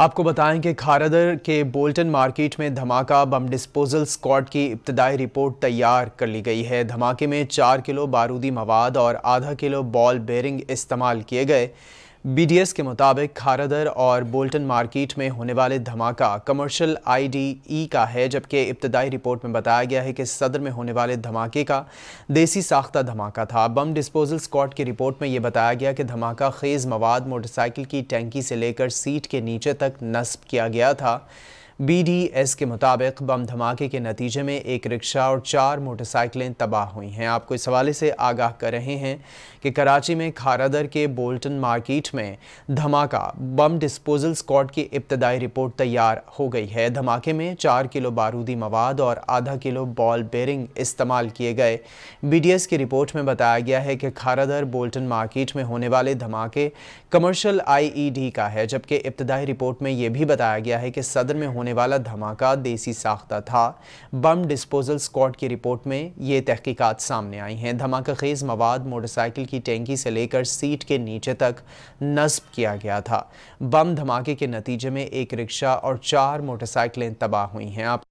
आपको बताएं कि खारदर के बोल्टन मार्केट में धमाका बम डिस्पोजल स्क्वाड की इब्तदाई रिपोर्ट तैयार कर ली गई है धमाके में चार किलो बारूदी मवाद और आधा किलो बॉल बेरिंग इस्तेमाल किए गए बीडीएस के मुताबिक खारादर और बोल्टन मार्केट में होने वाले धमाका कमर्शियल आईडीई e का है जबकि इब्तदाई रिपोर्ट में बताया गया है कि सदर में होने वाले धमाके का देसी साख्ता धमाका था बम डिस्पोजल स्क्वाड की रिपोर्ट में यह बताया गया कि धमाका खेज मवाद मोटरसाइकिल की टैंकी से लेकर सीट के नीचे तक नस्ब किया गया था बीडीएस के मुताबिक बम धमाके के नतीजे में एक रिक्शा और चार मोटरसाइकिलें तबाह हुई हैं आपको इस हवाले से आगाह कर रहे हैं कि कराची में खारादर के बोल्टन मार्केट में धमाका बम डिस्पोजल स्कॉड की इब्तदाई रिपोर्ट तैयार हो गई है धमाके में चार किलो बारूदी मवाद और आधा किलो बॉल बेरिंग इस्तेमाल किए गए बी की रिपोर्ट में बताया गया है कि खारादर बोल्टन मार्केट में होने वाले धमाके कमर्शल आई e का है जबकि इब्तदाई रिपोर्ट में यह भी बताया गया है कि सदर में होने होने वाला धमाका देसी साख्ता था बम डिस्पोजल स्कॉड की रिपोर्ट में ये तहकीकात सामने आई हैं धमाका खेज मवाद मोटरसाइकिल की टेंकी से लेकर सीट के नीचे तक नस्ब किया गया था बम धमाके के नतीजे में एक रिक्शा और चार मोटरसाइकिलें तबाह हुई हैं